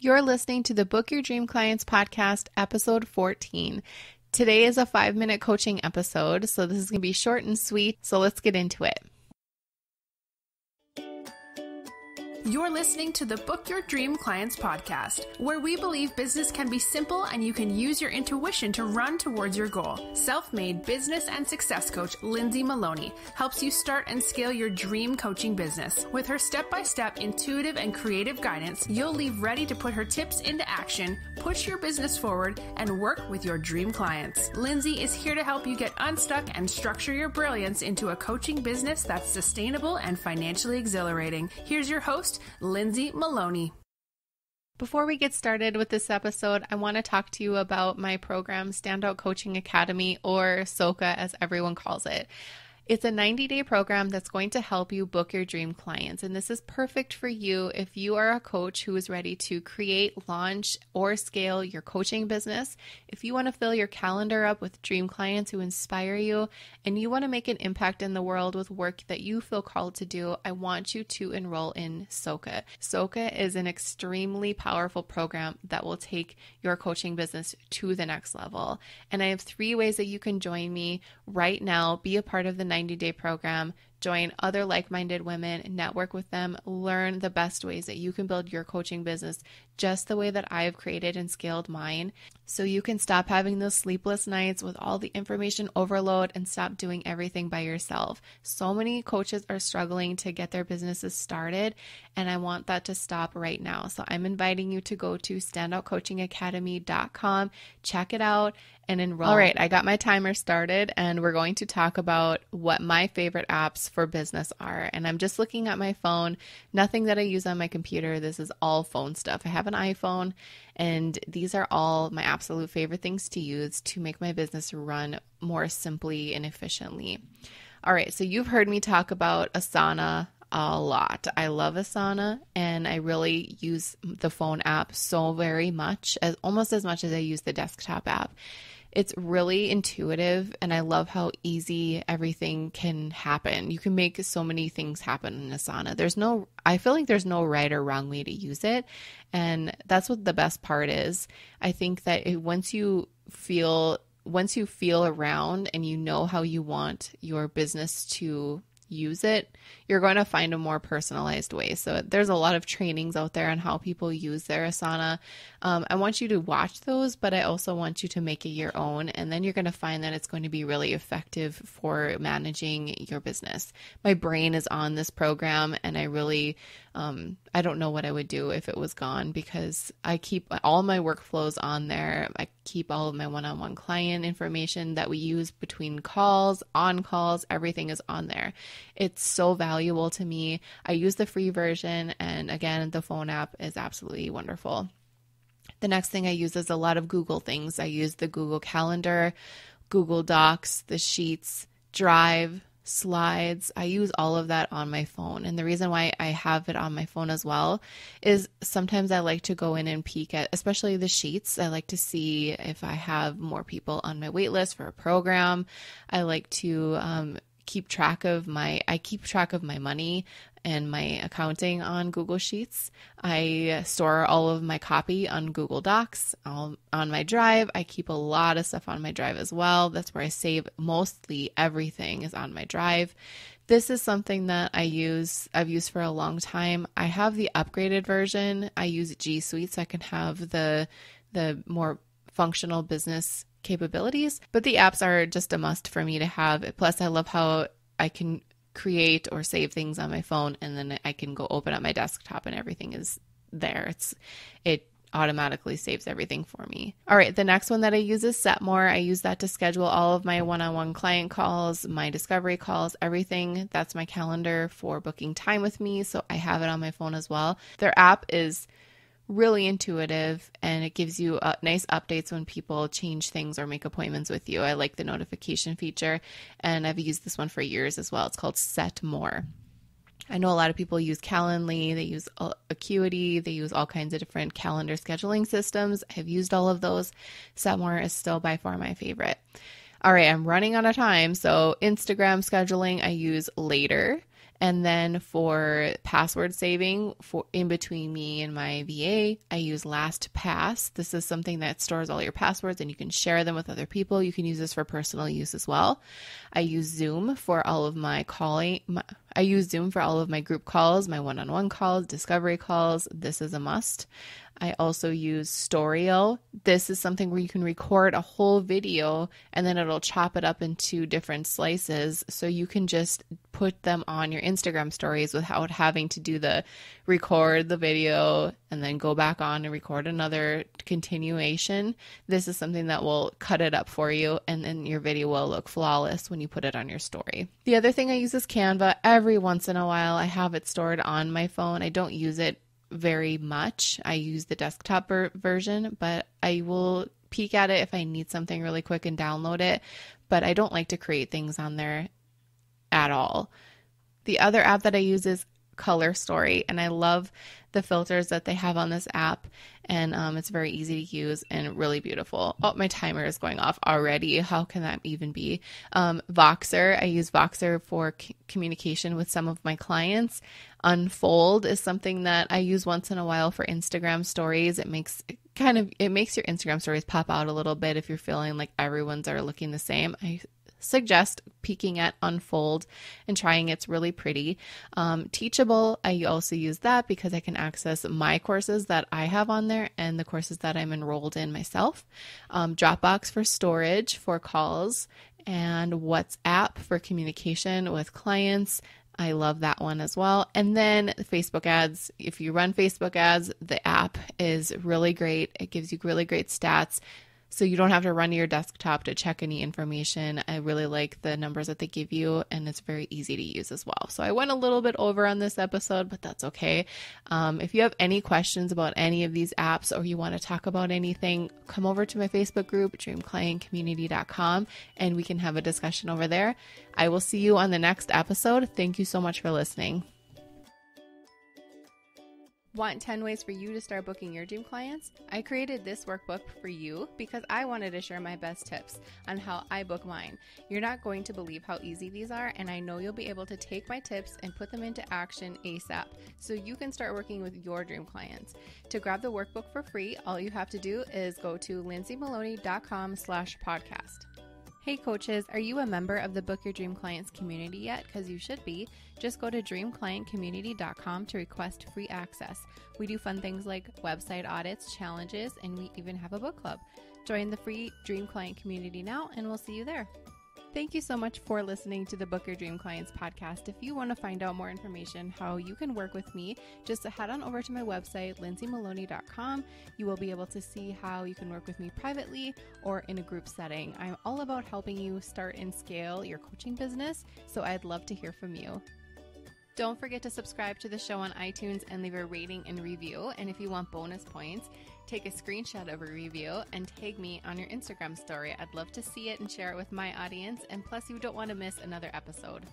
You're listening to the Book Your Dream Clients podcast, episode 14. Today is a five minute coaching episode, so this is going to be short and sweet. So let's get into it. You're listening to the Book Your Dream Clients podcast, where we believe business can be simple and you can use your intuition to run towards your goal. Self made business and success coach Lindsay Maloney helps you start and scale your dream coaching business. With her step by step, intuitive, and creative guidance, you'll leave ready to put her tips into action, push your business forward, and work with your dream clients. Lindsay is here to help you get unstuck and structure your brilliance into a coaching business that's sustainable and financially exhilarating. Here's your host, Lindsay Maloney. Before we get started with this episode, I want to talk to you about my program, Standout Coaching Academy, or SOCA as everyone calls it. It's a 90 day program that's going to help you book your dream clients. And this is perfect for you if you are a coach who is ready to create, launch, or scale your coaching business. If you want to fill your calendar up with dream clients who inspire you and you want to make an impact in the world with work that you feel called to do, I want you to enroll in SOCA. SOCA is an extremely powerful program that will take your coaching business to the next level. And I have three ways that you can join me right now, be a part of the 90 day program. Join other like minded women, network with them, learn the best ways that you can build your coaching business just the way that I've created and scaled mine. So you can stop having those sleepless nights with all the information overload and stop doing everything by yourself. So many coaches are struggling to get their businesses started, and I want that to stop right now. So I'm inviting you to go to standoutcoachingacademy.com, check it out, and enroll. All right, I got my timer started, and we're going to talk about what my favorite apps for business are. And I'm just looking at my phone, nothing that I use on my computer. This is all phone stuff. I have an iPhone, and these are all my absolute favorite things to use to make my business run more simply and efficiently. All right, so you've heard me talk about Asana, a lot. I love Asana and I really use the phone app so very much, as almost as much as I use the desktop app. It's really intuitive and I love how easy everything can happen. You can make so many things happen in Asana. There's no I feel like there's no right or wrong way to use it and that's what the best part is. I think that it, once you feel once you feel around and you know how you want your business to use it, you're going to find a more personalized way. So there's a lot of trainings out there on how people use their Asana. Um, I want you to watch those, but I also want you to make it your own. And then you're going to find that it's going to be really effective for managing your business. My brain is on this program, and I really, um, I don't know what I would do if it was gone because I keep all my workflows on there. I keep all of my one on one client information that we use between calls, on calls, everything is on there. It's so valuable to me. I use the free version, and again, the phone app is absolutely wonderful. The next thing I use is a lot of Google things. I use the Google Calendar, Google Docs, the Sheets, Drive, slides. I use all of that on my phone. And the reason why I have it on my phone as well is sometimes I like to go in and peek at, especially the sheets. I like to see if I have more people on my wait list for a program. I like to um, keep track of my I keep track of my money and my accounting on Google Sheets. I store all of my copy on Google Docs, all, on my Drive. I keep a lot of stuff on my Drive as well. That's where I save mostly everything is on my Drive. This is something that I use I've used for a long time. I have the upgraded version. I use G Suite so I can have the the more functional business capabilities, but the apps are just a must for me to have. Plus, I love how I can create or save things on my phone and then I can go open up my desktop and everything is there. It's it automatically saves everything for me. All right, the next one that I use is Setmore. I use that to schedule all of my one-on-one client calls, my discovery calls, everything. That's my calendar for booking time with me, so I have it on my phone as well. Their app is really intuitive and it gives you uh, nice updates when people change things or make appointments with you. I like the notification feature and I've used this one for years as well. It's called Set More. I know a lot of people use Calendly, they use uh, Acuity, they use all kinds of different calendar scheduling systems. I've used all of those. Setmore is still by far my favorite. All right, I'm running out of time. So, Instagram scheduling I use later. And then for password saving for in between me and my VA, I use LastPass. This is something that stores all your passwords and you can share them with other people. You can use this for personal use as well. I use Zoom for all of my calling. My, I use Zoom for all of my group calls, my one-on-one calls, discovery calls. This is a must. I also use Storio. This is something where you can record a whole video and then it'll chop it up into different slices. So you can just put them on your Instagram stories without having to do the record the video and then go back on and record another continuation. This is something that will cut it up for you and then your video will look flawless when you put it on your story. The other thing I use is Canva. Every once in a while, I have it stored on my phone. I don't use it very much. I use the desktop ver- version, but I will peek at it if I need something really quick and download it. But I don't like to create things on there at all. The other app that I use is color story. And I love the filters that they have on this app. And um, it's very easy to use and really beautiful. Oh, my timer is going off already. How can that even be? Um, Voxer, I use Voxer for c- communication with some of my clients. Unfold is something that I use once in a while for Instagram stories. It makes kind of it makes your Instagram stories pop out a little bit if you're feeling like everyone's are looking the same. I suggest peeking at Unfold and trying. It's really pretty. Um, Teachable, I also use that because I can access my courses that I have on there and the courses that I'm enrolled in myself. Um, Dropbox for storage for calls and WhatsApp for communication with clients. I love that one as well. And then Facebook ads. If you run Facebook ads, the app is really great. It gives you really great stats. So you don't have to run to your desktop to check any information. I really like the numbers that they give you, and it's very easy to use as well. So I went a little bit over on this episode, but that's okay. Um, if you have any questions about any of these apps or you want to talk about anything, come over to my Facebook group, dreamclientcommunity.com, and we can have a discussion over there. I will see you on the next episode. Thank you so much for listening. Want 10 ways for you to start booking your dream clients? I created this workbook for you because I wanted to share my best tips on how I book mine. You're not going to believe how easy these are, and I know you'll be able to take my tips and put them into action ASAP so you can start working with your dream clients. To grab the workbook for free, all you have to do is go to lindsaymaloney.com slash podcast. Hey coaches, are you a member of the Book Your Dream Clients community yet? Because you should be. Just go to dreamclientcommunity.com to request free access. We do fun things like website audits, challenges, and we even have a book club. Join the free Dream Client community now, and we'll see you there. Thank you so much for listening to the Book Your Dream Clients podcast. If you want to find out more information how you can work with me, just head on over to my website, lindsaymaloney.com. You will be able to see how you can work with me privately or in a group setting. I'm all about helping you start and scale your coaching business, so I'd love to hear from you. Don't forget to subscribe to the show on iTunes and leave a rating and review. And if you want bonus points, take a screenshot of a review and tag me on your Instagram story. I'd love to see it and share it with my audience. And plus, you don't want to miss another episode.